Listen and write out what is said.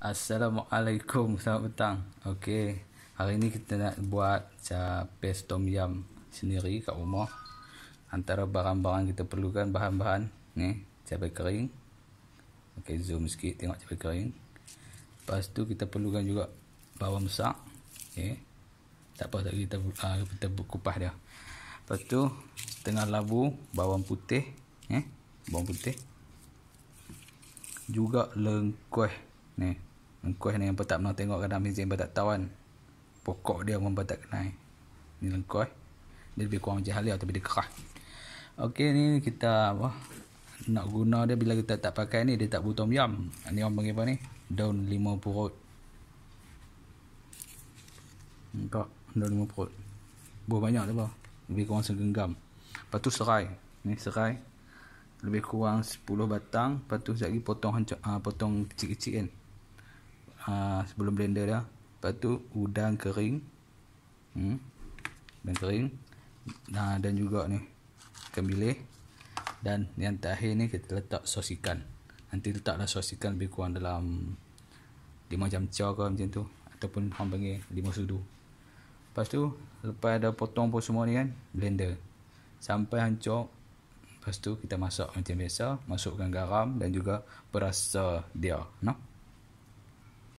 Assalamualaikum, selamat petang Okey, hari ni kita nak buat uh, Pes Tom Yam sendiri kat rumah Antara barang-barang kita perlukan Bahan-bahan ni Cabai kering Okey, zoom sikit tengok cabai kering Lepas tu kita perlukan juga Bawang besar okay. Tak apa, tak kita, uh, kita kupas dia Lepas tu Setengah labu, bawang putih eh? Bawang putih Juga lengkuh. ni Engkau yang pun tak pernah tengok kadang mesin pun tak tahu kan Pokok dia pun tak kenal Ni lengkoi lah eh. Dia lebih kurang macam halia tapi dia kerah Okey ni kita apa Nak guna dia bila kita tak pakai ni Dia tak butuh miam Ni orang panggil apa ni Daun lima purut Engkau Daun lima purut Buah banyak tu apa Lebih kurang segenggam Lepas tu serai Ni serai Lebih kurang 10 batang Lepas tu sekejap lagi potong, ah, potong kecil-kecil kan Ha, sebelum blender dia lepas tu udang kering hmm. udang kering nah, ha, dan juga ni ikan bilis dan yang terakhir ni kita letak sos ikan nanti letaklah sos ikan lebih kurang dalam 5 jam cia ke macam tu ataupun orang panggil 5 sudu lepas tu lepas ada potong pun semua ni kan blender sampai hancur lepas tu kita masak macam biasa masukkan garam dan juga perasa dia nah no?